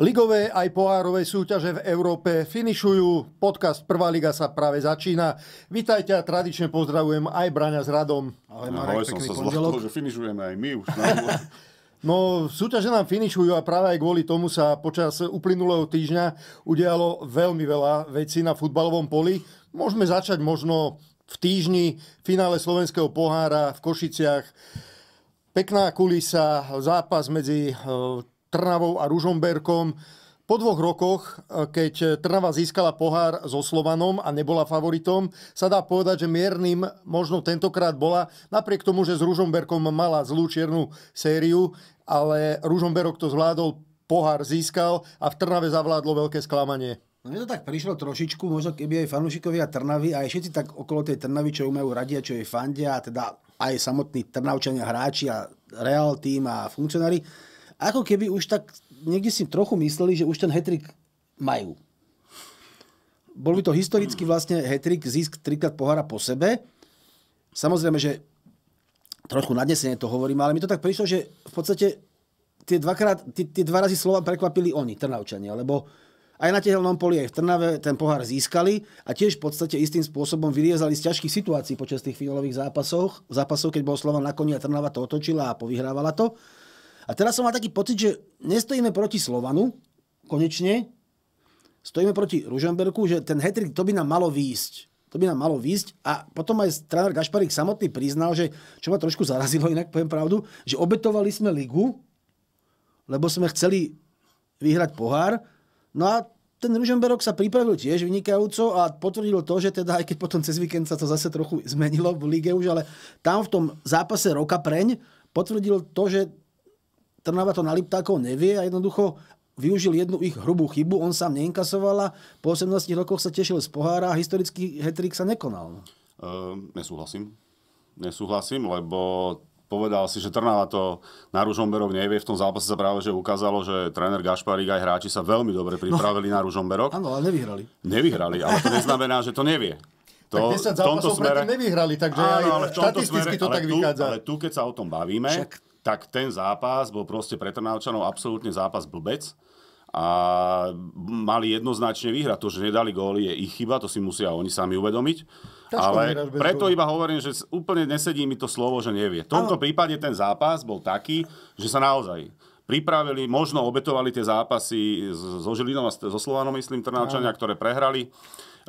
Ligové aj pohárové súťaže v Európe finišujú. Podcast Prvá liga sa práve začína. Vítajte a tradične pozdravujem aj Braňa s Radom. Ahoj, Marek, Ahoj som sa zlakol, že finišujeme aj my už. No, súťaže nám finišujú a práve aj kvôli tomu sa počas uplynulého týždňa udialo veľmi veľa vecí na futbalovom poli. Môžeme začať možno v týždni v finále Slovenského pohára v Košiciach. Pekná kulisa, zápas medzi eh, Trnavou a Ružomberkom. Po dvoch rokoch, eh, keď eh, Trnava získala pohár so Slovanom a nebola favoritom, sa dá povedať, že miernym možno tentokrát bola, napriek tomu, že s Ružomberkom mala zlú čiernu sériu, ale Ružomberok to zvládol, pohár získal a v Trnave zavládlo veľké sklamanie. No mne to tak prišlo trošičku, možno keby aj fanúšikovia Trnavy, aj všetci tak okolo tej Trnavy, čo ju majú radi a čo jej fandia, teda aj samotní Trnavčania hráči a real tým a funkcionári, ako keby už tak niekde si trochu mysleli, že už ten hetrik majú. Bol by to historicky vlastne hetrik, zisk trikrát pohára po sebe. Samozrejme, že trochu nadnesenie to hovorím, ale mi to tak prišlo, že v podstate tie, dvakrát, tie, tie dva razy slova prekvapili oni, Trnavčania, lebo aj na tehelnom poli, aj v Trnave ten pohár získali a tiež v podstate istým spôsobom vyriezali z ťažkých situácií počas tých finálových zápasov, zápasov keď bol Slovan na koni a Trnava to otočila a povyhrávala to. A teraz som mal taký pocit, že nestojíme proti Slovanu, konečne, stojíme proti Ružomberku, že ten hetrik, to by nám malo výjsť. To by nám malo výjsť. A potom aj tréner Gašparík samotný priznal, že čo ma trošku zarazilo, inak poviem pravdu, že obetovali sme ligu, lebo sme chceli vyhrať pohár. No a ten Ružomberok sa pripravil tiež vynikajúco a potvrdil to, že teda aj keď potom cez víkend sa to zase trochu zmenilo v lige už, ale tam v tom zápase roka preň potvrdil to, že Trnava to na Liptákov nevie a jednoducho využil jednu ich hrubú chybu, on sám neinkasoval a po 18 rokoch sa tešil z pohára a historický hetrik sa nekonal. Uh, nesúhlasím. Nesúhlasím, lebo povedal si, že Trnava to na Ružomberok nevie. V tom zápase sa práve že ukázalo, že tréner Gašparík aj hráči sa veľmi dobre no. pripravili no. na Ružomberok. Áno, ale nevyhrali. Nevyhrali, ale to neznamená, že to nevie. To, tak 10 zápasov tomto nevyhrali, takže áno, aj ale v tomto štatisticky smere, to tak tu, vychádza. Ale tu, keď sa o tom bavíme, Však tak ten zápas bol proste pre Trnavčanov absolútne zápas blbec a mali jednoznačne vyhrať. To, že nedali góly, je ich chyba, to si musia oni sami uvedomiť. Tačko Ale preto iba hovorím, že úplne nesedí mi to slovo, že nevie. V tomto ano. prípade ten zápas bol taký, že sa naozaj pripravili, možno obetovali tie zápasy so Žilinom a so Slovanom, myslím, Trnavčania, ktoré prehrali.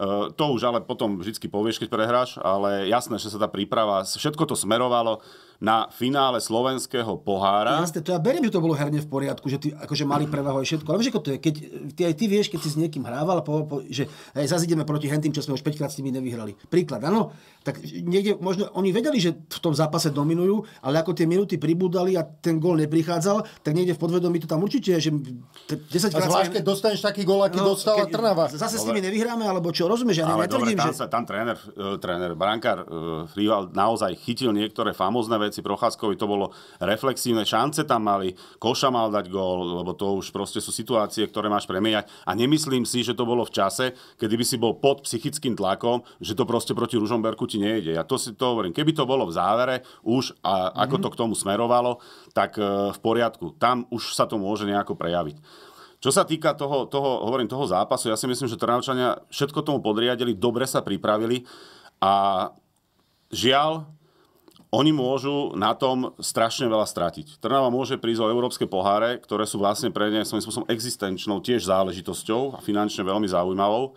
Uh, to už ale potom vždy povieš, keď prehráš, ale jasné, že sa tá príprava, všetko to smerovalo na finále slovenského pohára. Jasne, to ja beriem, že to bolo herne v poriadku, že ty, akože mali prevahu aj všetko. Ale vieš, ako to je, keď ty aj ty vieš, keď si s niekým hrával, po, po, že hej, zase ideme proti hentým, čo sme už 5 krát s nimi nevyhrali. Príklad, áno. Tak niekde možno oni vedeli, že v tom zápase dominujú, ale ako tie minúty pribúdali a ten gól neprichádzal, tak niekde v podvedomí to tam určite je, že 10 krát... Zvlášť, keď dostaneš taký gól, aký no, dostala Trnava. Zase dobre. s nimi nevyhráme, alebo čo, rozumieš? Ja ale netvrdím, dobre, tam, že... sa, tam tréner, e, tréner brankár uh, Rival naozaj chytil niektoré famózne veci, veci Procházkovi, to bolo reflexívne, šance tam mali, Koša mal dať gól, lebo to už proste sú situácie, ktoré máš premieňať. A nemyslím si, že to bolo v čase, kedy by si bol pod psychickým tlakom, že to proste proti Ružomberku ti nejde. Ja to si to hovorím. Keby to bolo v závere už a ako mm-hmm. to k tomu smerovalo, tak e, v poriadku. Tam už sa to môže nejako prejaviť. Čo sa týka toho, toho, hovorím, toho zápasu, ja si myslím, že Trnavčania všetko tomu podriadili, dobre sa pripravili a žiaľ, oni môžu na tom strašne veľa stratiť. Trnava môže prísť o európske poháre, ktoré sú vlastne pre ne svojím spôsobom existenčnou tiež záležitosťou a finančne veľmi zaujímavou.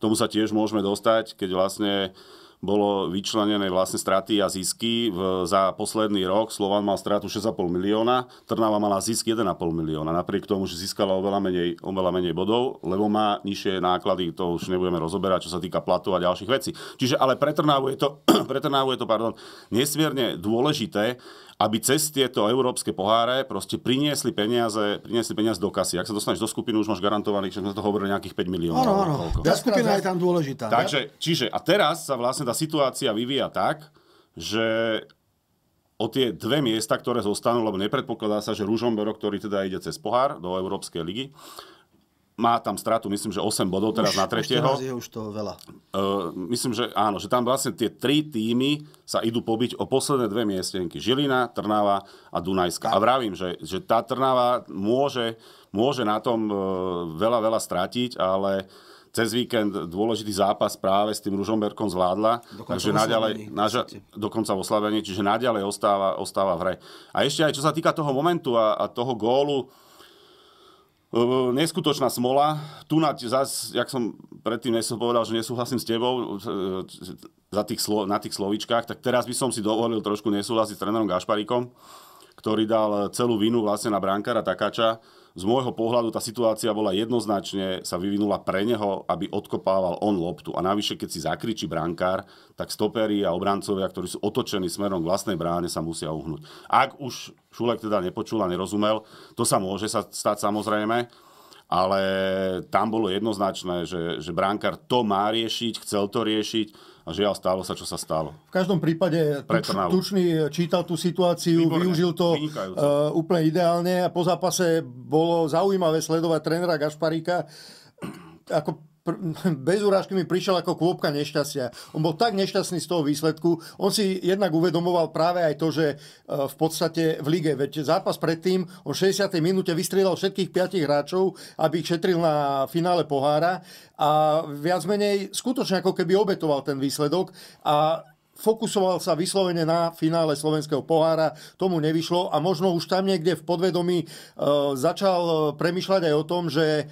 Tomu sa tiež môžeme dostať, keď vlastne bolo vyčlenené vlastne straty a zisky. V, za posledný rok Slovan mal stratu 6,5 milióna, Trnava mala zisk 1,5 milióna, napriek tomu, že získala oveľa menej, oveľa menej bodov, lebo má nižšie náklady, to už nebudeme rozoberať, čo sa týka platu a ďalších vecí. Čiže ale pre Trnavu je to, pre Trnavu je to pardon, nesmierne dôležité, aby cez tieto európske poháre proste priniesli peniaze, priniesli peniaze do kasy. Ak sa dostaneš do skupiny, už máš garantovaných, že sme to hovorili, nejakých 5 miliónov. Áno, áno, skupina je tam dôležitá. Takže, čiže, a teraz sa vlastne tá situácia vyvíja tak, že o tie dve miesta, ktoré zostanú, lebo nepredpokladá sa, že Ružombero, ktorý teda ide cez pohár do Európskej ligy, má tam stratu, myslím, že 8 bodov teraz už, na tretieho. Už, je už to veľa. Uh, myslím, že áno, že tam vlastne tie tri týmy sa idú pobiť o posledné dve miestenky. Žilina, Trnava a Dunajska. Tak. A vravím, že, že tá Trnava môže, môže na tom uh, veľa, veľa stratiť, ale uh, cez víkend dôležitý zápas práve s tým Ružomberkom zvládla, dokonca takže naďalej, naža, dokonca v oslabení, čiže naďalej ostáva, ostáva v hre. A ešte aj čo sa týka toho momentu a, a toho gólu, e, neskutočná smola. Tu na zas, jak som predtým nesom povedal, že nesúhlasím s tebou e, za tých slo, na tých slovičkách, tak teraz by som si dovolil trošku nesúhlasiť s trénerom Gašparíkom, ktorý dal celú vinu vlastne na brankára Takáča, z môjho pohľadu tá situácia bola jednoznačne, sa vyvinula pre neho, aby odkopával on loptu. A navyše, keď si zakričí brankár, tak stopery a obrancovia, ktorí sú otočení smerom k vlastnej bráne, sa musia uhnúť. Ak už Šulek teda nepočul a nerozumel, to sa môže sa stať samozrejme, ale tam bolo jednoznačné, že, že brankár to má riešiť, chcel to riešiť, a žiaľ stalo sa, čo sa stalo. V každom prípade tuč, Tučný eh, čítal tú situáciu, Výborné, využil to uh, úplne ideálne a po zápase bolo zaujímavé sledovať trénera Gašparíka, ako bez urážky mi prišiel ako kôpka nešťastia. On bol tak nešťastný z toho výsledku. On si jednak uvedomoval práve aj to, že eh, v podstate v lige, veď zápas predtým o 60. minúte vystrelal všetkých piatich hráčov, aby ich šetril na finále pohára a viac menej skutočne ako keby obetoval ten výsledok a fokusoval sa vyslovene na finále slovenského pohára, tomu nevyšlo a možno už tam niekde v podvedomí e, začal eh, premyšľať aj o tom, že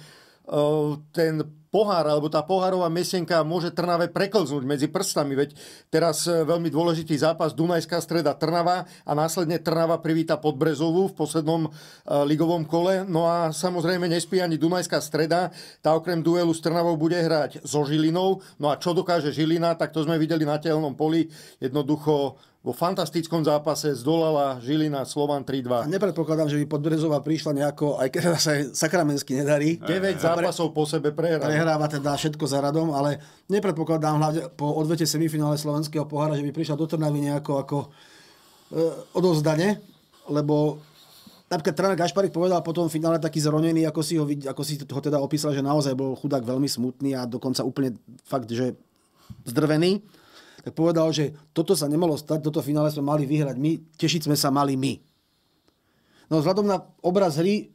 ten pohár alebo tá pohárová mesienka môže Trnave preklznúť medzi prstami. Veď teraz e, veľmi dôležitý zápas Dunajská streda Trnava a následne Trnava privíta Podbrezovú v poslednom e, ligovom kole. No a samozrejme nespí ani Dunajská streda. Tá okrem duelu s Trnavou bude hrať so Žilinou. No a čo dokáže Žilina, tak to sme videli na telnom poli. Jednoducho vo fantastickom zápase zdolala Žilina Slovan 3-2. A nepredpokladám, že by Podbrezová prišla nejako, aj keď sa sakramensky nedarí. 9 zápasov po sebe prehráva. Prehráva teda všetko za radom, ale nepredpokladám hlavne po odvete semifinále slovenského pohára, že by prišla do Trnavy nejako ako e, odovzdane, lebo napríklad tréner Gašparik povedal po tom finále taký zronený, ako si, ho, ako si ho teda opísal, že naozaj bol chudák veľmi smutný a dokonca úplne fakt, že zdrvený tak povedal, že toto sa nemalo stať, toto finále sme mali vyhrať my, tešiť sme sa mali my. No vzhľadom na obraz hry,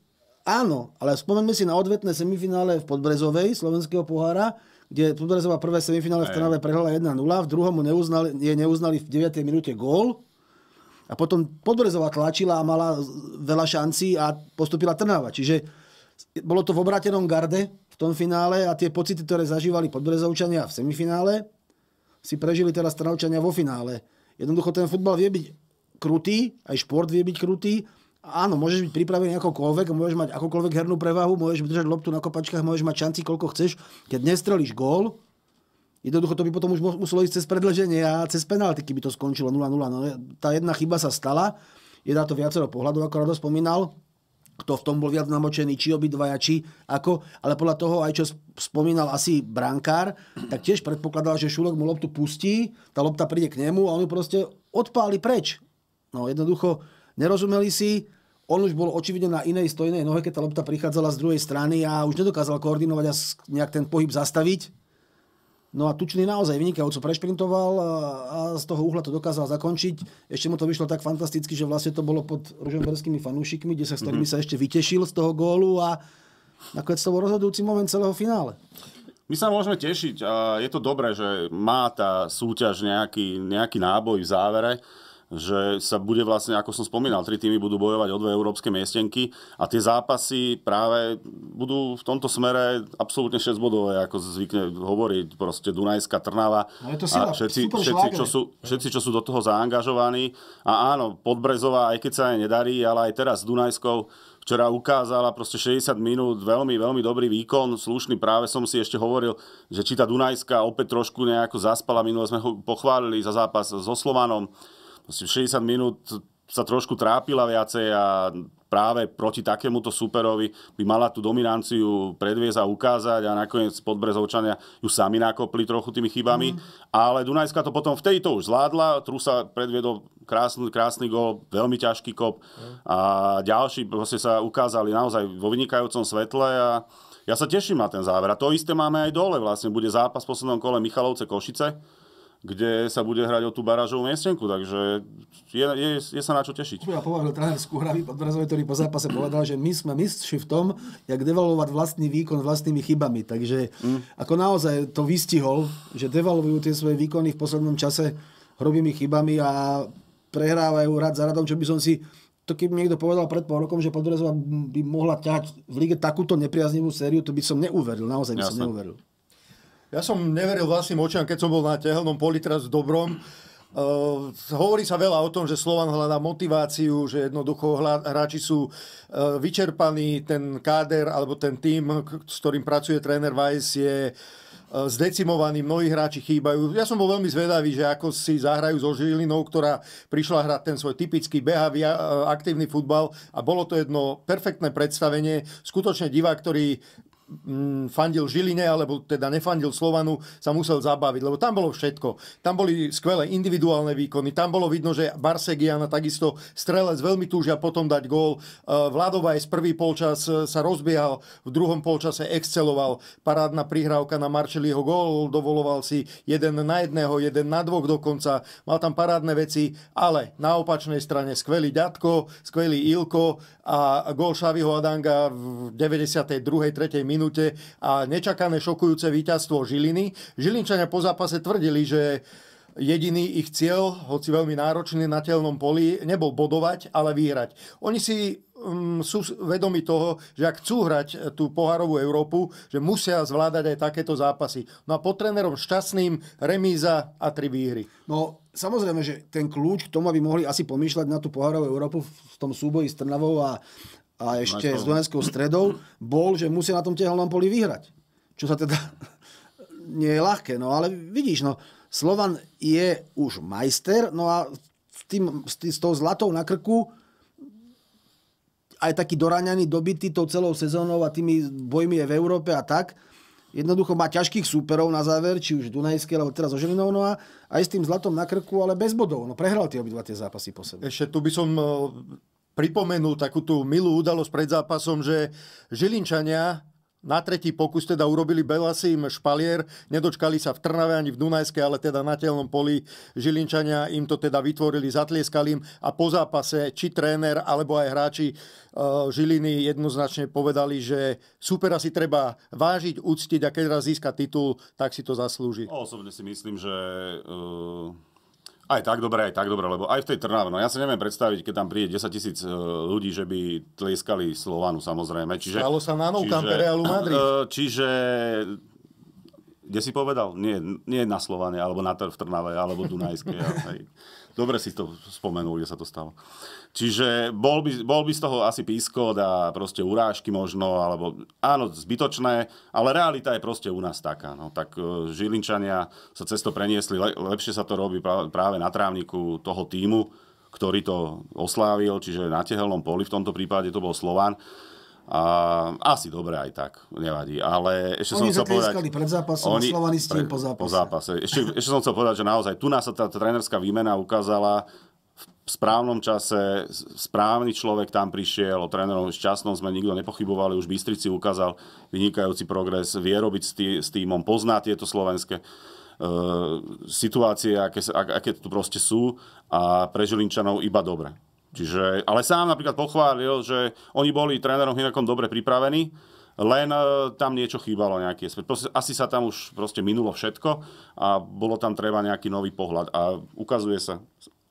áno, ale spomeňme si na odvetné semifinále v Podbrezovej slovenského pohára, kde Podbrezová prvé semifinále v Trnave prehrala 1-0, v druhom mu neuznali, je neuznali v 9. minúte gól, a potom Podbrezová tlačila a mala veľa šancí a postupila Trnava. Čiže bolo to v obratenom garde v tom finále a tie pocity, ktoré zažívali Podbrezovčania v semifinále, si prežili teraz Trnavčania vo finále. Jednoducho ten futbal vie byť krutý, aj šport vie byť krutý. Áno, môžeš byť pripravený akokoľvek, môžeš mať akokoľvek hernú prevahu, môžeš držať loptu na kopačkách, môžeš mať šanci, koľko chceš. Keď nestrelíš gól, jednoducho to by potom už muselo ísť cez predlženie a cez penalty, keby to skončilo 0-0. No, tá jedna chyba sa stala, je na to viacero pohľadov, ako Rado spomínal kto v tom bol viac namočený, či obidvaja, či ako. Ale podľa toho, aj čo spomínal asi brankár, tak tiež predpokladal, že Šulek mu loptu pustí, tá lopta príde k nemu a on ju proste odpáli preč. No jednoducho, nerozumeli si, on už bol očividne na inej stojnej nohe, keď tá lopta prichádzala z druhej strany a už nedokázal koordinovať a nejak ten pohyb zastaviť. No a Tučný naozaj vynikajúco prešprintoval a z toho uhla to dokázal zakončiť. Ešte mu to vyšlo tak fantasticky, že vlastne to bolo pod ružomberskými fanúšikmi, kde sa, s ktorými mhm. sa ešte vytešil z toho gólu a nakoniec to bol rozhodujúci moment celého finále. My sa môžeme tešiť a je to dobré, že má tá súťaž nejaký, nejaký náboj v závere že sa bude vlastne, ako som spomínal, tri týmy budú bojovať o dve európske miestenky a tie zápasy práve budú v tomto smere absolútne 6 bodové, ako zvykne hovoriť proste Dunajská Trnava. No je to sila, a všetci, všetci, čo sú, všetci, čo sú do toho zaangažovaní. A áno, Podbrezová, aj keď sa aj nedarí, ale aj teraz s Dunajskou včera ukázala proste 60 minút, veľmi, veľmi dobrý výkon, slušný, práve som si ešte hovoril, že či tá Dunajská opäť trošku nejako zaspala, minule sme ho pochválili za zápas so Slovanom, 60 minút sa trošku trápila viacej a práve proti takémuto superovi by mala tú dominanciu predviesť a ukázať a nakoniec podbrezovčania ju sami nakopli trochu tými chybami. Mm. Ale Dunajska to potom v tejto už zvládla, Trusa predviedol krásny, krásny gol, veľmi ťažký kop mm. a ďalší proste sa ukázali naozaj vo vynikajúcom svetle a ja sa teším na ten záver. A to isté máme aj dole vlastne. Bude zápas v poslednom kole Michalovce-Košice kde sa bude hrať o tú barážovú miestenku, takže je, je, je sa na čo tešiť. Ja považil tréner hravy Podbrazovi, ktorý po zápase povedal, že my sme mistši v tom, jak devalovať vlastný výkon vlastnými chybami. Takže mm. ako naozaj to vystihol, že devalujú tie svoje výkony v poslednom čase hrobými chybami a prehrávajú rad za radom, čo by som si to keby niekto povedal pred pol rokom, že Podbrezová by mohla ťať v lige takúto nepriaznivú sériu, to by som neuveril, naozaj by Jasne. som neuveril. Ja som neveril vlastným očiam, keď som bol na tehelnom poli teraz v Dobrom. Uh, hovorí sa veľa o tom, že Slovan hľadá motiváciu, že jednoducho hráči sú uh, vyčerpaní, ten káder alebo ten tím, s ktorým pracuje tréner Weiss, je eh, zdecimovaní, mnohí hráči chýbajú. Ja som bol veľmi zvedavý, že ako si zahrajú so Žilinou, ktorá prišla hrať ten svoj typický behavý, aktívny futbal a bolo to jedno perfektné predstavenie. Skutočne divák, ktorý Mm, fandil Žiline, alebo teda nefandil Slovanu, sa musel zabaviť, lebo tam bolo všetko. Tam boli skvelé individuálne výkony, tam bolo vidno, že Barsegiana takisto strelec veľmi túžia potom dať gól. E, Vladova aj z prvý polčas e, sa rozbiehal, v druhom polčase exceloval. Parádna prihrávka na Marčeliho gól, dovoloval si jeden na jedného, jeden na dvoch dokonca. Mal tam parádne veci, ale na opačnej strane skvelý Ďatko, skvelý Ilko a gól Šaviho Adanga v 92. 3. minúte minúte a nečakané šokujúce víťazstvo Žiliny. Žilinčania po zápase tvrdili, že jediný ich cieľ, hoci veľmi náročný na telnom poli, nebol bodovať, ale vyhrať. Oni si mm, sú vedomi toho, že ak chcú hrať tú poharovú Európu, že musia zvládať aj takéto zápasy. No a pod trénerom šťastným remíza a tri výhry. No samozrejme, že ten kľúč k tomu, aby mohli asi pomýšľať na tú poharovú Európu v tom súboji s Trnavou a, a ešte s Dunajskou stredou bol, že musia na tom tehelnom poli vyhrať. Čo sa teda nie je ľahké. No ale vidíš, no, Slovan je už majster, no a s, tým, s, tým, s tou zlatou na krku aj taký doráňaný, dobitý tou celou sezónou a tými bojmi je v Európe a tak. Jednoducho má ťažkých súperov na záver, či už Dunajské, alebo teraz so Žilinou, no a aj s tým zlatom na krku, ale bez bodov. No prehral tie obidva tie zápasy po sebe. Ešte tu by som e, pripomenul takú tú milú udalosť pred zápasom, že Žilinčania na tretí pokus teda urobili Belasim špalier, nedočkali sa v Trnave ani v Dunajske, ale teda na telnom poli Žilinčania im to teda vytvorili, zatlieskali im a po zápase či tréner alebo aj hráči e, Žiliny jednoznačne povedali, že super si treba vážiť, úctiť a keď raz získa titul, tak si to zaslúži. Osobne si myslím, že uh aj tak dobre, aj tak dobre, lebo aj v tej Trnave, no ja sa neviem predstaviť, keď tam príde 10 tisíc e, ľudí, že by tlieskali Slovanu samozrejme. Čiže, Stalo sa na nou čiže, Realu Madrid. E, čiže kde si povedal? Nie, nie na Slovane, alebo na Tr- v Trnave, alebo Dunajskej. Hej. Dobre si to spomenul, kde sa to stalo. Čiže bol by, bol by z toho asi pískot a proste urážky možno, alebo áno, zbytočné, ale realita je proste u nás taká. No. Tak uh, Žilinčania sa cesto preniesli, le, lepšie sa to robí práve na trávniku toho týmu, ktorý to oslávil, čiže na tehelnom poli, v tomto prípade to bol Slován a, asi dobre aj tak, nevadí. Ale ešte oni som chcel povedať... pred zápasom, oni, s pre, po zápase. Po zápase. Ešte, ešte som chcel povedať, že naozaj tu nás sa tá, tá trénerská výmena ukázala v správnom čase, správny človek tam prišiel, o trénerom šťastnom sme nikto nepochybovali, už Bystrici ukázal vynikajúci progres, vie robiť s, týmom, pozná tieto slovenské e, situácie, aké, aké tu proste sú a pre Žilinčanov iba dobre. Čiže, ale sám napríklad pochválil, že oni boli trénerom Hinakom dobre pripravení, len e, tam niečo chýbalo, nejaké. Asi sa tam už proste minulo všetko a bolo tam treba nejaký nový pohľad. A ukazuje sa,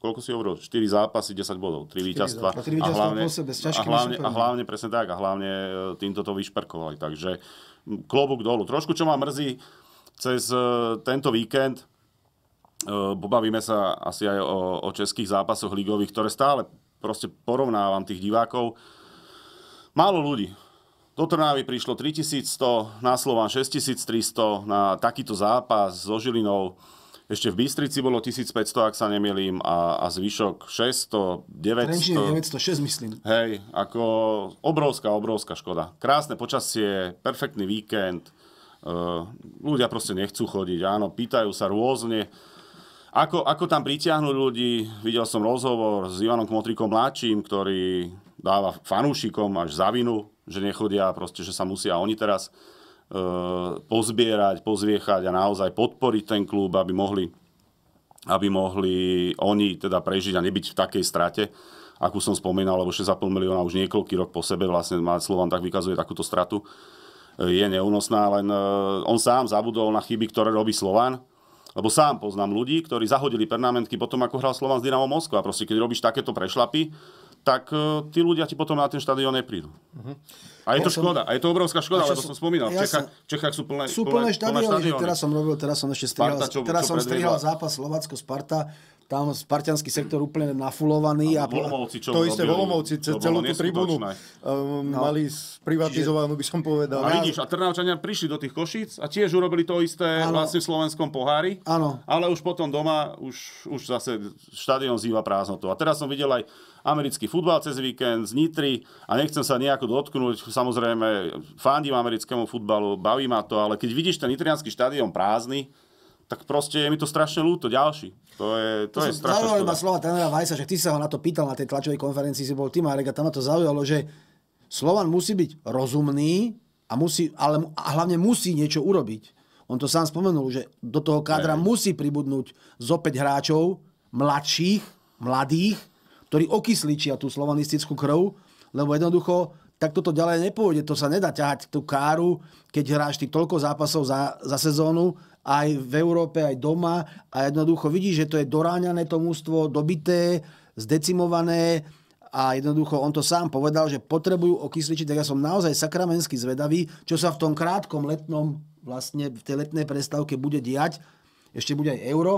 koľko si hovoril, 4 zápasy, 10 bodov, 3 víťazstva. A, a, hlavne, a, hlavne, a hlavne, presne tak, a hlavne e, týmto to vyšperkovali. Takže klobúk dolu. Trošku čo ma mrzí, cez e, tento víkend bavíme sa asi aj o, o českých zápasoch ligových, ktoré stále proste porovnávam tých divákov. Málo ľudí. Do Trnávy prišlo 3100, na Slován 6300, na takýto zápas so Žilinou. Ešte v Bystrici bolo 1500, ak sa nemilím, a, a zvyšok 600, 900. Trenčín 906, myslím. Hej, ako obrovská, obrovská škoda. Krásne počasie, perfektný víkend. E, ľudia proste nechcú chodiť, áno, pýtajú sa rôzne ako, ako tam pritiahnuť ľudí? Videl som rozhovor s Ivanom Kmotrikom mladším, ktorý dáva fanúšikom až za vinu, že nechodia, proste, že sa musia oni teraz e, pozbierať, pozviechať a naozaj podporiť ten klub, aby mohli, aby mohli oni teda prežiť a nebyť v takej strate, akú som spomínal, lebo 6,5 milióna už niekoľký rok po sebe vlastne má Slovan tak vykazuje takúto stratu e, je neúnosná, len e, on sám zabudol na chyby, ktoré robí Slovan lebo sám poznám ľudí, ktorí zahodili pernamentky potom, ako hral Slovan z Dynamo Moskva. Proste, keď robíš takéto prešlapy, tak e, tí ľudia ti potom na ten štadión neprídu. Uh-huh. A je to škoda, a je to obrovská škoda, lebo som, spomínal, v Čechách, Čechách sú plné, sú plné, plné štadióny. Teraz som robil, teraz som ešte strihal, Sparta, čo, teraz čo som strihal zápas Slovácko-Sparta tam spartianský sektor úplne nafulovaný. A, a Volomovci, čo to isté Volomovci, celú tú tribúnu um, no. mali privatizovanú, by som povedal. A vidíš, a Trnavčania prišli do tých Košíc a tiež urobili to isté ano. vlastne v slovenskom pohári. Áno. Ale už potom doma, už, už zase štadión zýva prázdnotu. A teraz som videl aj americký futbal cez víkend z Nitry a nechcem sa nejako dotknúť. Samozrejme, fandím americkému futbalu, baví ma to, ale keď vidíš ten nitrianský štadión prázdny, tak proste je mi to strašne ľúto, ďalší. To je, to, to je strašne Zaujalo ma slova trénera Vajsa, že ty sa ho na to pýtal na tej tlačovej konferencii, si bol ty, Marek, a tam ma to zaujalo, že Slovan musí byť rozumný, a, musí, ale, a hlavne musí niečo urobiť. On to sám spomenul, že do toho kádra Aj. musí pribudnúť zopäť hráčov, mladších, mladých, ktorí okysličia tú slovanistickú krv, lebo jednoducho tak toto ďalej nepôjde. To sa nedá ťahať tú káru, keď hráš ty toľko zápasov za, za sezónu aj v Európe, aj doma a jednoducho vidí, že to je doráňané to mústvo, dobité, zdecimované a jednoducho on to sám povedal, že potrebujú okysličiť, tak ja som naozaj sakramensky zvedavý, čo sa v tom krátkom letnom, vlastne v tej letnej prestávke bude diať, ešte bude aj euro,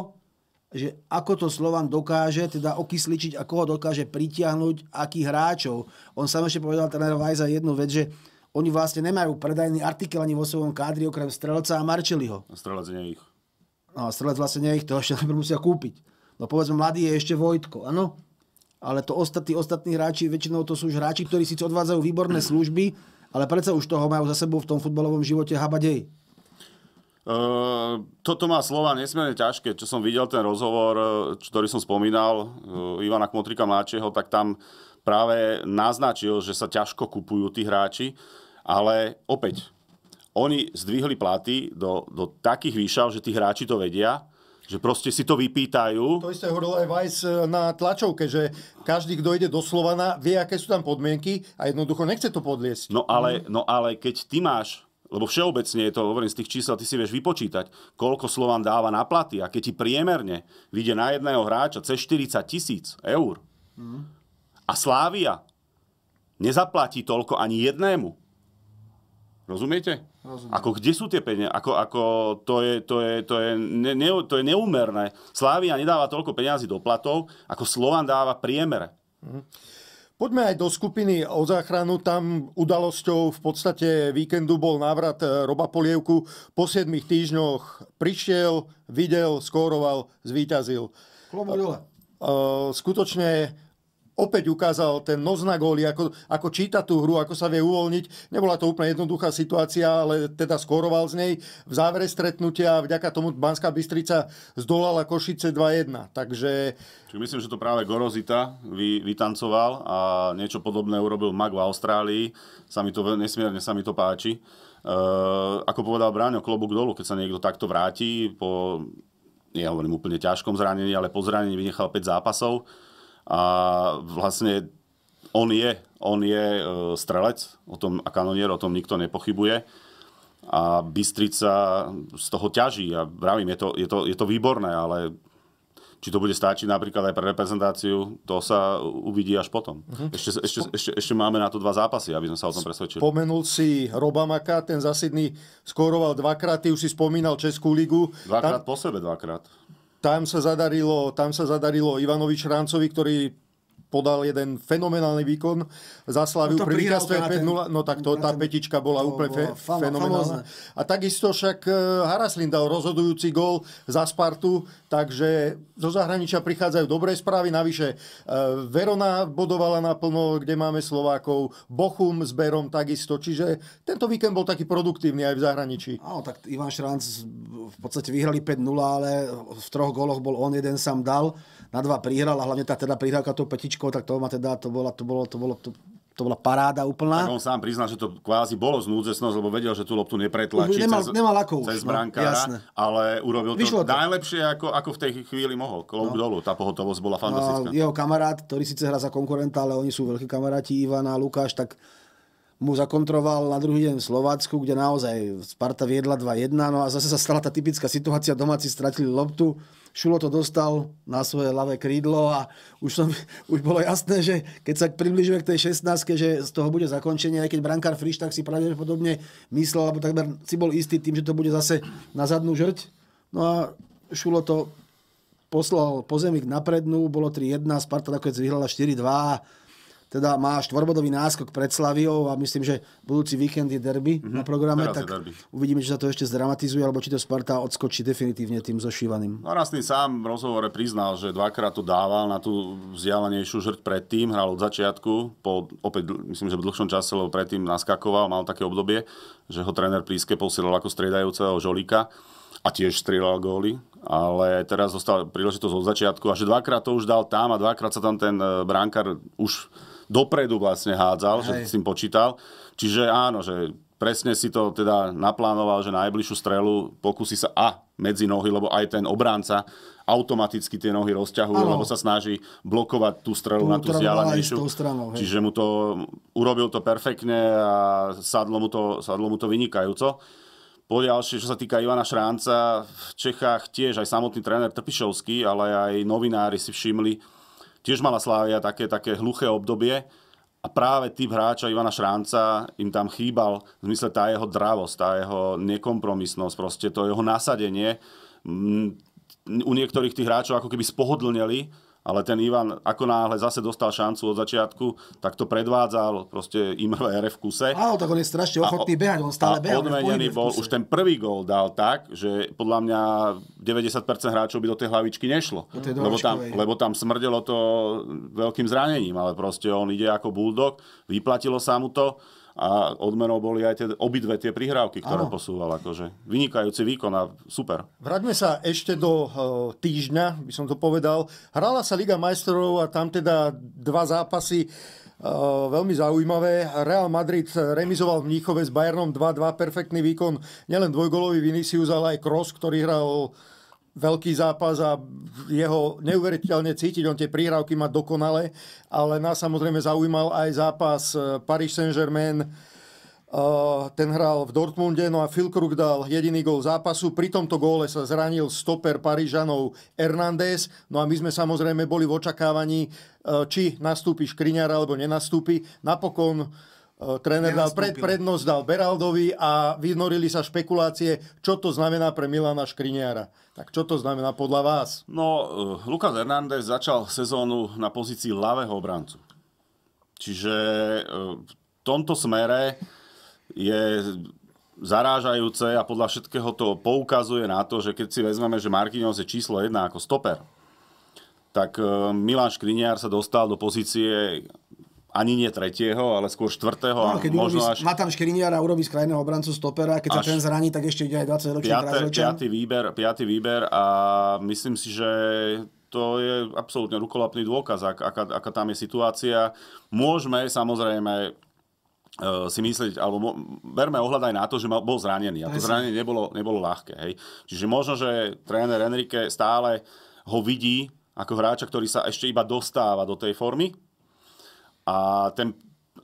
že ako to Slovan dokáže teda okysličiť a koho dokáže pritiahnuť, akých hráčov. On sám ešte povedal tréner Vajza jednu vec, že oni vlastne nemajú predajný artikel ani vo svojom kádri okrem Strelca a Marčeliho. No, strelec nie ich. No, Strelec vlastne nie ich, to ešte najprv musia kúpiť. No povedzme, mladý je ešte Vojtko, áno? Ale to ostatní, ostatní hráči, väčšinou to sú už hráči, ktorí síce odvádzajú výborné služby, ale predsa už toho majú za sebou v tom futbalovom živote habadej. Ehm, toto má slova nesmierne ťažké. Čo som videl ten rozhovor, e, ktorý som spomínal, uh, Ivana Kmotrika mladšieho, tak tam práve naznačil, že sa ťažko kupujú tí hráči, ale opäť, oni zdvihli platy do, do takých výšav, že tí hráči to vedia, že proste si to vypýtajú. To isté hovoril aj Vajs e, na tlačovke, že každý, kto ide do Slovana, vie, aké sú tam podmienky a jednoducho nechce to podliesť. No ale, no ale keď ty máš lebo všeobecne je to, hovorím, z tých čísel ty si vieš vypočítať, koľko Slovan dáva na platy a keď ti priemerne vyjde na jedného hráča cez 40 tisíc eur mm. a Slávia nezaplatí toľko ani jednému. Rozumiete? Rozumiem. Ako kde sú tie peniaze? Ako, ako to, je, to, je, to, je, ne, ne, to je neúmerné. Slávia nedáva toľko peniazy do platov, ako Slovan dáva priemere. Mm. Poďme aj do skupiny o záchranu. Tam udalosťou v podstate víkendu bol návrat eh, Roba Polievku. Po 7 týždňoch prišiel, videl, skóroval, zvíťazil. Klobu dole. Eh, skutočne opäť ukázal ten nos na góli, ako, ako číta tú hru, ako sa vie uvoľniť. Nebola to úplne jednoduchá situácia, ale teda skóroval z nej. V závere stretnutia vďaka tomu Banská Bystrica zdolala Košice 2-1. Takže... Čiže myslím, že to práve Gorozita vy, vytancoval a niečo podobné urobil Mag v Austrálii. Sa mi to, nesmierne sa mi to páči. E, ako povedal Bráňo, klobúk dolu, keď sa niekto takto vráti po, ja hovorím úplne ťažkom zranení, ale po zranení vynechal 5 zápasov a vlastne on je, on je e, strelec, o tom, a kanonier, o tom nikto nepochybuje. A Bystrica z toho ťaží a vravím, je to, je to, je to výborné, ale či to bude stačiť napríklad aj pre reprezentáciu, to sa uvidí až potom. Uh-huh. Ešte, ešte, ešte, ešte máme na to dva zápasy, aby sme sa o tom presvedčili. Spomenul si Robamaka, ten za skóroval dvakrát, ty už si spomínal Českú ligu. Dvakrát Tam... po sebe, dvakrát. Tam sa zadarilo, tam sa zadarilo Ivanovi Šrancovi, ktorý podal jeden fenomenálny výkon. Zaslávil no pri víťazstve 5-0. No tak to, tá petička bola to úplne fe, fenomenálna. Famozne. A takisto však e, Haraslin dal rozhodujúci gól za Spartu, takže zo zahraničia prichádzajú dobré správy. Navyše e, Verona bodovala naplno, kde máme Slovákov, Bochum s Berom takisto. Čiže tento víkend bol taký produktívny aj v zahraničí. Áno, tak Ivan Šranc v podstate vyhrali 5-0, ale v troch góloch bol on, jeden sám dal, na dva prihral a hlavne tá teda prihrávka to petička pesničkou, tak to ma teda, to bola, to bolo, to bolo, to, to bola paráda úplná. Tak on sám priznal, že to kvázi bolo znúdzesnosť, lebo vedel, že tú loptu nepretlačí nemal, cez, nemal ako cez no, brankára, no, ale urobil Vyšlo to, to najlepšie, ako, ako v tej chvíli mohol. Klob no. dolu, tá pohotovosť bola fantastická. No, jeho kamarát, ktorý síce hrá za konkurenta, ale oni sú veľkí kamaráti, Ivan a Lukáš, tak mu zakontroval na druhý deň v Slovácku, kde naozaj Sparta viedla 2-1, no a zase sa stala tá typická situácia, domáci stratili loptu, Šulo to dostal na svoje ľavé krídlo a už, som, už bolo jasné, že keď sa približuje k tej 16, že z toho bude zakončenie, aj keď brankár Friš, tak si pravdepodobne myslel, alebo takmer si bol istý tým, že to bude zase na zadnú žrť. No a Šulo to poslal na prednú, bolo 3-1, Sparta nakoniec vyhrala 4-2 teda má štvorbodový náskok pred Slaviou a myslím, že budúci víkend je derby mm-hmm. na mhm. programe, Teraz tak uvidíme, či sa to ešte zdramatizuje, alebo či to Sparta odskočí definitívne tým zošívaným. No tým sám v rozhovore priznal, že dvakrát to dával na tú vzdialenejšiu žrť predtým, hral od začiatku, po opäť myslím, že v dlhšom čase, lebo predtým naskakoval, mal také obdobie, že ho tréner Príske posielal ako striedajúceho žolíka a tiež strieľal góly, ale teraz dostal príležitosť od začiatku a že dvakrát to už dal tam a dvakrát sa tam ten e, brankár už dopredu vlastne hádzal, Hej. že s tým počítal. Čiže áno, že presne si to teda naplánoval, že najbližšiu strelu pokusí sa a medzi nohy, lebo aj ten obránca automaticky tie nohy rozťahuje, ano. lebo sa snaží blokovať tú strelu tú na tú vzdialenejšiu. Čiže mu to urobil to perfektne a sadlo mu to, sadlo mu to vynikajúco. Po ďalšie, čo sa týka Ivana Šránca, v Čechách tiež aj samotný tréner Trpišovský, ale aj novinári si všimli, tiež mala Slávia také, také hluché obdobie a práve typ hráča Ivana Šránca im tam chýbal, v zmysle tá jeho dravosť, tá jeho nekompromisnosť, proste to jeho nasadenie. Mm, u niektorých tých hráčov ako keby spohodlneli, ale ten Ivan ako náhle zase dostal šancu od začiatku, tak to predvádzal proste Imre RF v kuse. Áno, tak on je strašne ochotný a, behať, on stále behať. Odmenený bol, už ten prvý gol dal tak, že podľa mňa 90% hráčov by do tej hlavičky nešlo. Do tej lebo, tam, lebo tam smrdelo to veľkým zranením, ale proste on ide ako buldok, vyplatilo sa mu to a odmenou boli aj tie, obidve tie prihrávky, ktoré ano. posúval. Akože. Vynikajúci výkon a super. Vráťme sa ešte do eh, týždňa, by som to povedal. Hrala sa Liga majstrov a tam teda dva zápasy eh, veľmi zaujímavé. Real Madrid remizoval v Mníchove s Bayernom 2-2, perfektný výkon, nielen dvojgolový Vinicius, ale aj Kroos, ktorý hral veľký zápas a jeho neuveriteľne cítiť, on tie príhrávky má dokonale, ale nás samozrejme zaujímal aj zápas eh, Paris Saint-Germain, eh, ten hral v Dortmunde, no a Phil Krug dal jediný gól zápasu. Pri tomto góle sa zranil stoper Parížanov Hernández, no a my sme samozrejme boli v očakávaní, eh, či nastúpi Škriňar alebo nenastúpi. Napokon Eh, tréner dal pred, prednosť dal Beraldovi a vynorili sa špekulácie, čo to znamená pre Milana Škriniara. Tak čo to znamená podľa vás? No, eh, Lukas Hernández začal sezónu na pozícii ľavého obrancu. Čiže eh, v tomto smere je zarážajúce a podľa všetkého to poukazuje na to, že keď si vezmeme, že Marquinhos je číslo 1 ako stoper, tak Milan Škriniar sa dostal do pozície ani nie tretieho, ale skôr štvrtého. No, keď možno urobí, až... Matan Škriniara urobí z krajného obrancu stopera, keď sa ten zraní, tak ešte ide aj 20 ročný piatý výber, piatý výber a myslím si, že to je absolútne rukolapný dôkaz, ak, aká, aká tam je situácia. Môžeme samozrejme e, si myslieť, alebo berme ohľad aj na to, že mal, bol zranený. A to zranenie nebolo, nebolo ľahké. Hej. Čiže možno, že tréner Enrique stále ho vidí ako hráča, ktorý sa ešte iba dostáva do tej formy, a ten,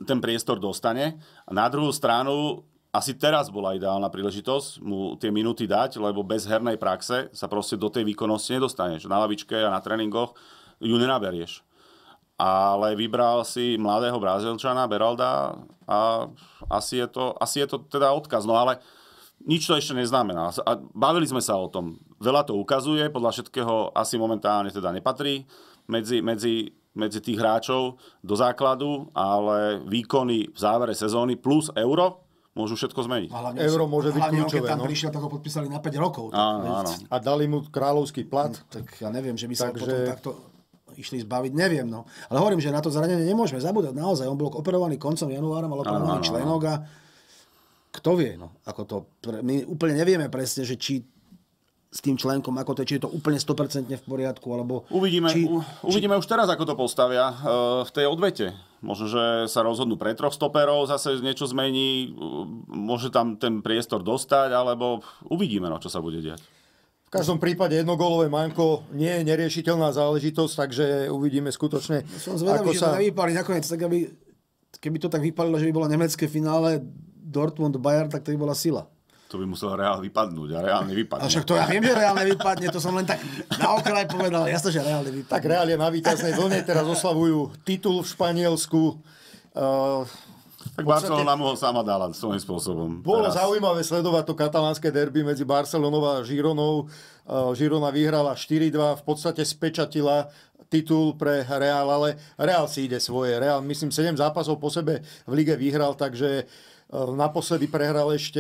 ten priestor dostane. A na druhú stranu, asi teraz bola ideálna príležitosť mu tie minúty dať, lebo bez hernej praxe sa proste do tej výkonnosti nedostaneš. Na lavičke a na tréningoch ju nenaberieš. Ale vybral si mladého brazilčana Beralda a asi je, to, asi je to teda odkaz. No ale nič to ešte neznamená. A bavili sme sa o tom. Veľa to ukazuje, podľa všetkého asi momentálne teda nepatrí medzi, medzi medzi tých hráčov do základu, ale výkony v závere sezóny plus euro môžu všetko zmeniť. Hlavne, Euro môže byť hlavne, kľúčové. tam no? prišiel, tak ho podpísali na 5 rokov. Tak, áno, áno. A dali mu kráľovský plat. No, tak ja neviem, že by sa Takže... potom takto išli zbaviť, neviem. No. Ale hovorím, že na to zranenie nemôžeme zabúdať naozaj. On bol operovaný koncom januára, mal operovaný členok a kto vie, no, ako to, pre, my úplne nevieme presne, že či s tým členkom, ako to je, či je to úplne 100% v poriadku, alebo... Uvidíme, či, u, uvidíme či... už teraz, ako to postavia uh, v tej odvete. Možno, že sa rozhodnú pre troch stoperov, zase niečo zmení, e, môže tam ten priestor dostať, alebo uvidíme, no, čo sa bude diať. V každom prípade jednogólové manko nie je neriešiteľná záležitosť, takže uvidíme skutočne, Som zvedavý, ako sa... Vypali nakoniec, tak aby, keby to tak vypalilo, že by bolo nemecké finále Dortmund-Bayern, tak to by bola sila to by musel reál vypadnúť a reálne vypadne. A však to ja viem, že reálne vypadne, to som len tak na okraj povedal, jasno, že reálne vypadne. Tak reál je na výťaznej vlne, teraz oslavujú titul v Španielsku. Uh, tak Barcelona Barcelona ho sama dala svojím spôsobom. Bolo teraz. zaujímavé sledovať to katalánske derby medzi Barcelonou a Žironou. Žirona eh, vyhrala 4-2, v podstate spečatila titul pre Real, ale Real si ide svoje. Real, myslím, 7 zápasov po sebe v lige vyhral, takže uh, Eh, naposledy prehral ešte,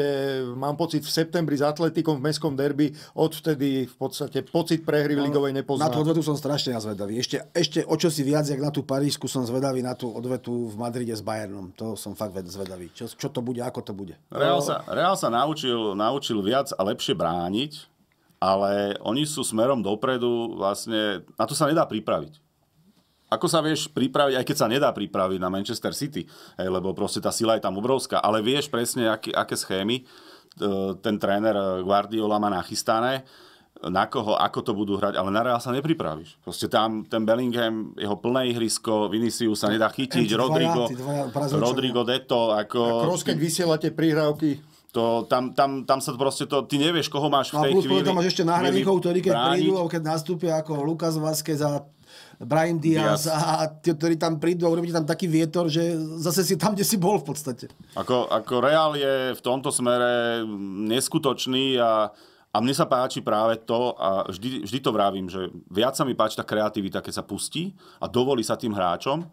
mám pocit, v septembri s Atletikom v mestskom derby. Odvtedy v podstate pocit prehry v ligovej nepozná. Na tú odvetu som strašne ja zvedavý. Ešte, ešte o čo si viac, jak na tú Parísku som zvedavý na tú odvetu v Madride s Bayernom. To som fakt zvedavý. Čo, čo to bude, ako to bude. Real sa, Real sa naučil, naučil viac a lepšie brániť ale oni sú smerom dopredu vlastne, na to sa nedá pripraviť. Ako sa vieš pripraviť, aj keď sa nedá pripraviť na Manchester City, hej, lebo proste tá sila je tam obrovská, ale vieš presne, aký, aké schémy e, ten tréner Guardiola má nachystané, na koho, ako to budú hrať, ale na Real sa nepripravíš. Proste tam ten Bellingham, jeho plné ihrisko, Vinicius sa nedá chytiť, Ej, Rodrigo, dvaja, dvaja Rodrigo Deto, ako... Kroos, keď vysielate prihrávky, to, tam, tam, tam sa proste to, ty nevieš, koho máš v no tej no, chvíli. Tam máš ešte náhradníkov, ktorí keď prídu, keď nastúpia ako Lukas Vázquez a Brian Diaz, Diaz. a tí, ktorí tam prídu a urobíte tam taký vietor, že zase si tam, kde si bol v podstate. Ako, ako Real je v tomto smere neskutočný a a mne sa páči práve to, a vždy, vždy to vravím, že viac sa mi páči tá kreativita, keď sa pustí a dovolí sa tým hráčom,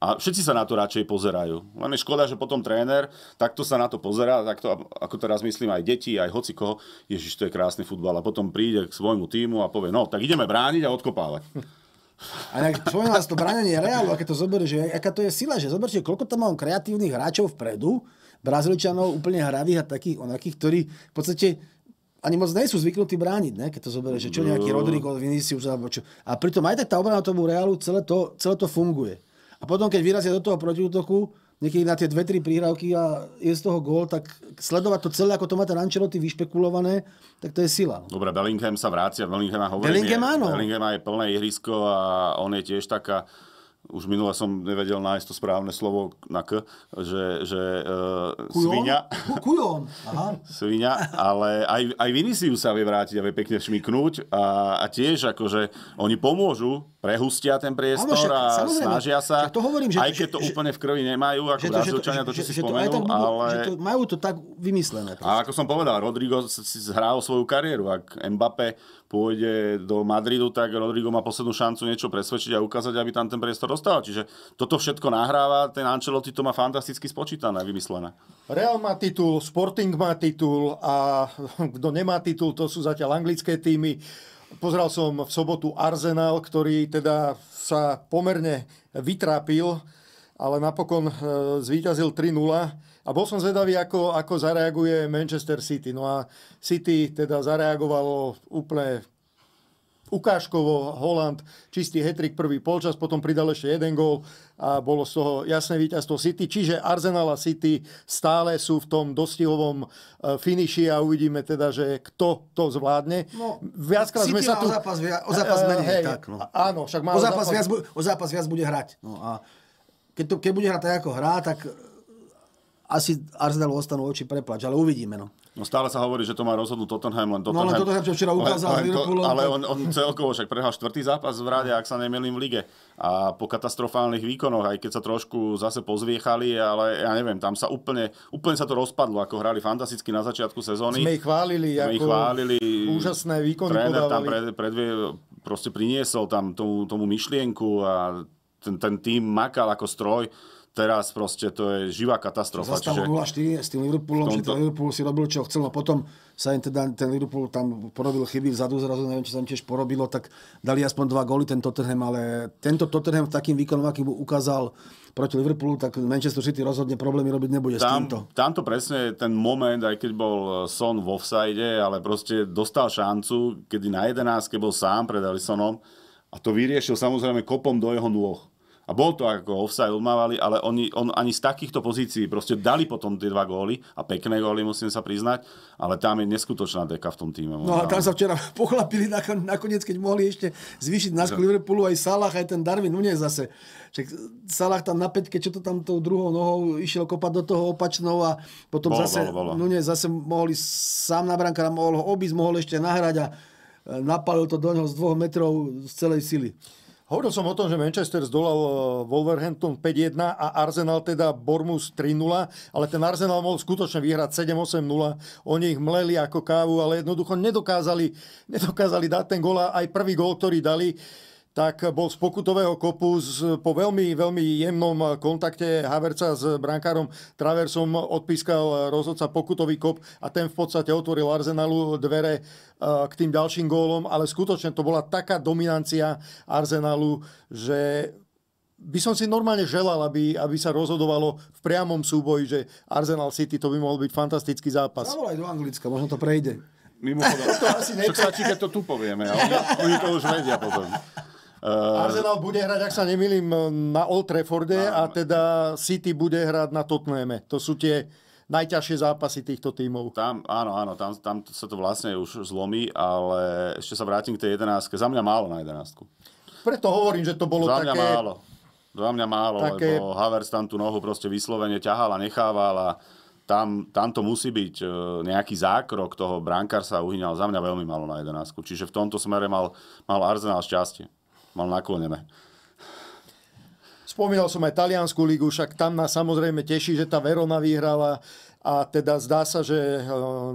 a všetci sa na to radšej pozerajú. Len je škoda, že potom tréner takto sa na to pozerá, takto, ako teraz myslím aj deti, aj hoci koho, ježiš, to je krásny futbal. A potom príde k svojmu týmu a povie, no tak ideme brániť a odkopávať. A inak spomínal to bránenie Realu, aké to zoberie, že aká to je sila, že zoberte, koľko tam mám kreatívnych hráčov vpredu, brazilčanov úplne hravých a takých onakých, ktorí v podstate ani moc nie sú zvyknutí brániť, ne? keď to zoberie, že čo nejaký no. Rodrigo, Vinicius alebo čo. A pritom aj tak tá obrana tomu Realu, celé to, celé to funguje. A potom, keď vyrazia do toho protiútoku, niekedy na tie dve, tri príhravky a je z toho gól, tak sledovať to celé, ako to má ten Ancelotti vyšpekulované, tak to je sila. No. Dobre, Bellingham sa vrácia, Bellingham hovorí. Bellingham áno. Bellingham je plné ihrisko a on je tiež taká už minula som nevedel nájsť to správne slovo na k, že, že uh, e, svinia. Kujon, Aha. svinia, ale aj, aj Vinicius sa vie vrátiť a vie pekne šmiknúť a, a tiež akože oni pomôžu, prehustia ten priestor však, a snažia sa, to hovorím, že, aj keď to že, úplne v krvi nemajú, ako že to, že to, to, že, si že spomenul, to budú, ale... Že to, majú to tak vymyslené. Proste. A ako som povedal, Rodrigo si zhrál svoju kariéru, ak Mbappé pôjde do Madridu, tak Rodrigo má poslednú šancu niečo presvedčiť a ukázať, aby tam ten priestor dostal. Čiže toto všetko nahráva, ten Ancelotti to má fantasticky spočítané, vymyslené. Real má titul, Sporting má titul a kto nemá titul, to sú zatiaľ anglické týmy. Pozeral som v sobotu Arsenal, ktorý teda sa pomerne vytrápil, ale napokon e, zvíťazil 3-0 a bol som zvedavý, ako, ako zareaguje Manchester City. No a City teda zareagovalo úplne ukážkovo Holland, čistý hetrik prvý polčas, potom pridal ešte jeden gól a bolo z toho jasné víťazstvo City. Čiže Arsenal a City stále sú v tom dostihovom e, finiši a uvidíme teda, že kto to zvládne. No, Viackrát City sme sa tu... o zápas, via... o zápas e, e, menej, Hey, tak, no. Áno, však má o zápas, zápas, viac, o zápas viac bude hrať. No a keď, to, keď bude hrať tak, ako hrá, tak asi Arsenalu ostanú oči preplač, ale uvidíme. No. no stále sa hovorí, že to má rozhodnúť Tottenham, len no, no, Tottenham... No, ale Tottenham čo včera ukázal ale, len Ale on, on celkovo však prehral štvrtý zápas v rade, ak sa nemýlim v lige. A po katastrofálnych výkonoch, aj keď sa trošku zase pozviechali, ale ja neviem, tam sa úplne, úplne sa to rozpadlo, ako hrali fantasticky na začiatku sezóny. Sme ich chválili, Sme ich chválili úžasné výkony tréner podávali. tam pred, predvie, proste priniesol tam tomu, tomu myšlienku a ten, ten tým makal ako stroj Teraz proste to je živá katastrofa. Zastavu čiže... 0-4 s tým Liverpoolom, tomto... že ten Liverpool si robil, čo chcel a no potom sa im teda ten Liverpool tam porobil chyby vzadu, zrazu neviem, čo sa im tiež porobilo, tak dali aspoň dva góly ten Tottenham, ale tento Tottenham takým výkonom, aký mu ukázal proti Liverpoolu, tak Manchester City rozhodne problémy robiť nebude tam, s týmto. Tamto presne ten moment, aj keď bol eh, Son v offside, ale proste dostal šancu, kedy na 11, keď bol sám pred Alisonom a to vyriešil samozrejme kopom do jeho nôh. A bol to ako offside odmávali, ale oni, on ani z takýchto pozícií proste dali potom tie dva góly a pekné góly, musím sa priznať, ale tam je neskutočná deka v tom týme. No a tam sa včera pochlapili nakoniec, keď mohli ešte zvýšiť na Liverpoolu aj Salah, aj ten Darwin nie zase. Čiže Salah tam na peťke, čo to tam tou druhou nohou išiel kopať do toho opačnou a potom bol, zase, bol, bol. Nunez zase mohli sám na brankára, mohol ho obísť, mohol ešte nahrať a e, napalil to do neho z dvoch metrov z celej sily. Hovoril som o tom, že Manchester zdolal e, Wolverhampton 5-1 a Arsenal teda Bormus 3-0, ale ten Arsenal mohol skutočne vyhrať 7-8-0. Oni ich mleli ako kávu, ale jednoducho nedokázali, nedokázali dať ten gól a aj prvý gól, ktorý dali tak bol z pokutového kopu z, po veľmi, veľmi jemnom kontakte Haverca s brankárom Traversom odpískal rozhodca pokutový kop a ten v podstate otvoril Arsenalu dvere e, k tým ďalším gólom, ale skutočne to bola taká dominancia Arsenalu, že by som si normálne želal, aby, aby sa rozhodovalo v priamom súboji, že Arsenal City to by mohol byť fantastický zápas. Zavolaj do Anglicka, možno to prejde. Mimochodom, to asi nepre... to, to tu povieme, ale oni to už vedia potom. Eh, Arsenal bude hrať, ak sa nemýlim, eh, na Old Trafforde a teda City bude hrať na Tottenhame. To sú tie najťažšie zápasy týchto tímov. Tam, áno, áno, tam, tam sa to vlastne už zlomí, ale ešte sa vrátim k tej jedenástke. Za mňa málo na jedenástku. Preto hovorím, že to bolo Za mňa také... málo. Za mňa málo, také... lebo Havers tam tú nohu proste vyslovene ťahal a nechával a tam, tam to musí byť eh, nejaký zákrok toho brankár sa uhyňal. Za mňa veľmi malo na jedenástku. Čiže v tomto smere mal, mal Arsenal šťastie mal naklonené. Spomínal som aj Taliansku ligu, však tam nás samozrejme teší, že tá Verona vyhrala a teda zdá sa, že eh,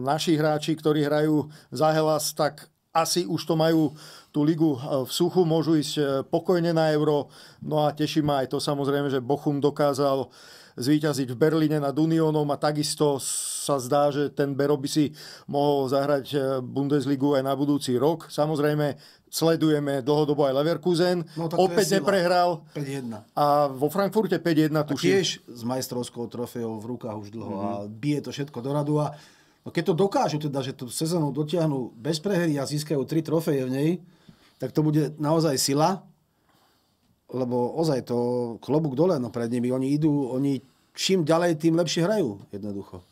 naši hráči, ktorí hrajú za Helas, tak asi už to majú tú ligu eh, v suchu, môžu ísť eh, pokojne na euro. No a teší ma aj to samozrejme, že Bochum dokázal zvíťaziť v Berlíne nad Uniónom a takisto sa zdá, že ten Bero by si mohol zahrať eh, Bundesligu aj na budúci rok. Samozrejme, sledujeme dlhodobo aj Leverkusen. No, Opäť neprehral. 5-1. A vo Frankfurte 5-1 tuším. Tiež s majstrovskou trofeou v rukách už dlho mm-hmm. a mhm. bije to všetko do radu. A no keď to dokážu, teda, že tú sezónu dotiahnu bez prehry a získajú tri trofeje v nej, tak to bude naozaj sila lebo ozaj to klobúk dole no pred nimi. Oni idú, oni čím ďalej, tým lepšie hrajú jednoducho.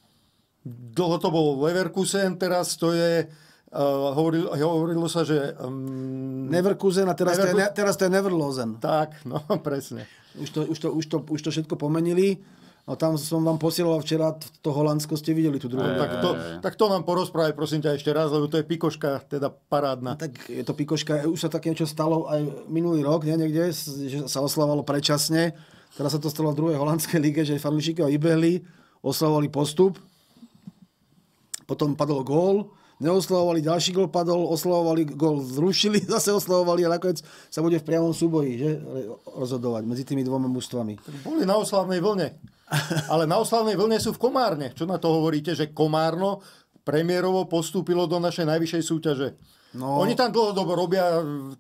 Dlho to bol Leverkusen, teraz to je Uh, eh, hovoril, hovorilo sa, že... Um, Neverkusen a teraz, Neverku... to je, teraz to je Neverlozen. Tak, no presne. Už to, už, to, už, to, už to všetko pomenili. No tam som vám posielal včera, to Holandsko ste videli tú druhú. Tak to, tak to nám porozprávaj prosím ťa ešte raz, lebo to je pikoška, teda parádna. No tak je to pikoška, už sa také niečo stalo aj minulý rok, nie, niekde, že sa oslavovalo predčasne. Teraz sa to stalo v druhej holandskej lige, že fanúšiky ho ibehli, oslavovali postup, potom padol gól, neoslavovali, ďalší gól padol, oslavovali gól, zrušili, zase oslavovali a nakoniec sa bude v priamom súboji že, rozhodovať medzi tými dvoma mužstvami. boli na oslavnej vlne. Ale na oslavnej vlne sú v Komárne. Čo na to hovoríte, že Komárno premiérovo postúpilo do našej najvyššej súťaže? No... Oni tam dlhodobo robia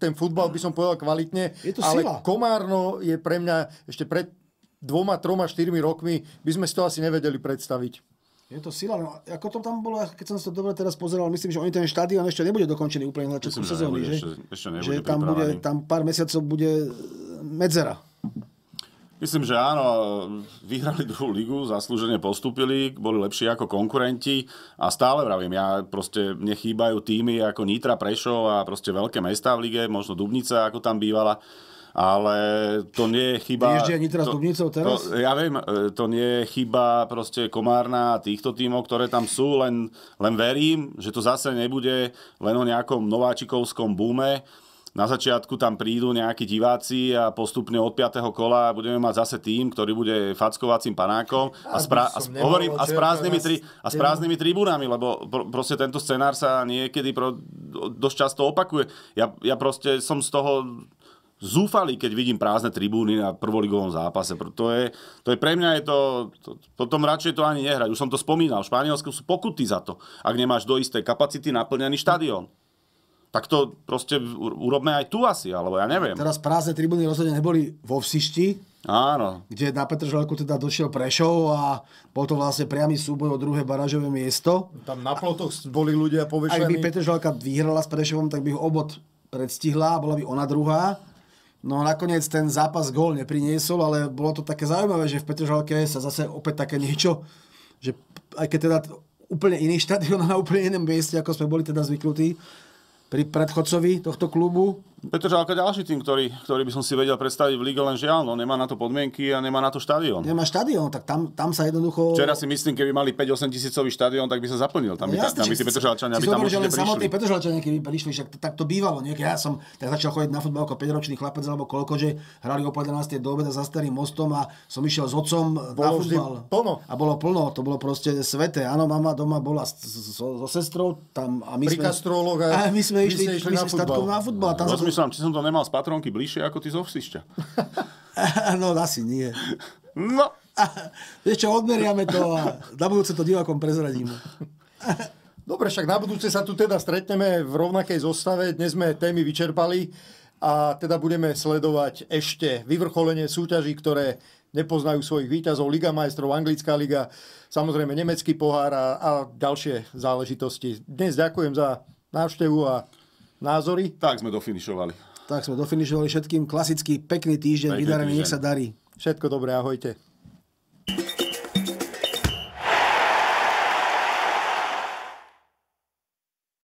ten futbal, by som povedal, kvalitne. Je to ale sila. Komárno je pre mňa ešte pred dvoma, troma, štyrmi rokmi by sme si to asi nevedeli predstaviť. Je to sila. No, ako to tam bolo, keď som to dobre teraz pozeral, myslím, že oni ten štadión ešte nebude dokončený úplne na začiatku sezóny. Že, ešte, ešte nebude že tam, bude, tam pár mesiacov bude medzera. Myslím, že áno, vyhrali druhú ligu, zaslúžene postupili, boli lepší ako konkurenti a stále vravím, ja proste nechýbajú týmy ako Nitra, Prešov a proste veľké mesta v lige, možno Dubnica, ako tam bývala, ale to nie je chyba... Vyježdia Nitra to, s Dubnicou teraz? To, ja viem, e, to nie je chyba proste Komárna a týchto tímov, ktoré tam sú, len, len verím, že to zase nebude len o nejakom nováčikovskom búme, na začiatku tam prídu nejakí diváci a postupne od 5. kola budeme mať zase tým, ktorý bude fackovacím panákom a, s, a, s, hovorím, a, s prázdnymi tri- a s prázdnymi tribúnami, lebo pr- proste tento scenár sa niekedy pro- dosť často opakuje. Ja, ja proste som z toho zúfali, keď vidím prázdne tribúny na prvoligovom zápase. To je, to je pre mňa je to, to, potom radšej to ani nehrať. Už som to spomínal, v Španielsku sú pokuty za to, ak nemáš do istej kapacity naplnený štadión tak to proste urobme aj tu asi, alebo ja neviem. Teraz prázdne tribúny rozhodne neboli vo Vsišti, Áno. kde na Petržalku teda došiel Prešov a bol to vlastne priamy súboj o druhé barážové miesto. Tam na plotoch boli ľudia povešení. Ak by Petržalka vyhrala s Prešovom, tak by ho obod predstihla a bola by ona druhá. No nakoniec ten zápas gól nepriniesol, ale bolo to také zaujímavé, že v Petržalke sa zase opäť také niečo, že aj keď teda úplne iný štadión na úplne inom mieste, ako sme boli teda zvyknutí, pri predchodcovi tohto klubu, pretože ako ďalší tým, ktorý, ktorý by som si vedel predstaviť v lige, len žiaľ, no, nemá na to podmienky a nemá na to štadión. Nemá štadión, tak tam, tam sa jednoducho... Včera si myslím, keby mali 5-8 tisícový štadión, tak by sa zaplnil. Tam, no, by, jasne, tam by tí tam určite prišli. Samotní Petržalčania, keby prišli, však tak to bývalo. Nie? ja som tak začal chodiť na futbal ako 5-ročný chlapec alebo koľko, že hrali o 11. do obeda za starým mostom a som išiel s otcom bolo na futbal. Plno. A bolo plno, to bolo proste sveté. Áno, mama doma bola so, so sestrou tam a my Pri sme... A my sme išli, my sme na futbal. Na futbal tam rozmýšľam, či som to nemal z patronky bližšie ako ty z ovsišťa. no, asi nie. No. vieš čo, odmeriame to a na budúce to divakom prezradíme. Dobre, však na budúce sa tu teda stretneme v rovnakej zostave. Dnes sme témy vyčerpali a teda budeme sledovať ešte vyvrcholenie súťaží, ktoré nepoznajú svojich výťazov, Liga majstrov, Anglická liga, samozrejme Nemecký pohár a, a ďalšie záležitosti. Dnes ďakujem za návštevu a názory. Tak sme dofinišovali. Tak sme dofinišovali všetkým. Klasický pekný týždeň, pekný vydarený, týždeň. nech sa darí. Všetko dobré, ahojte.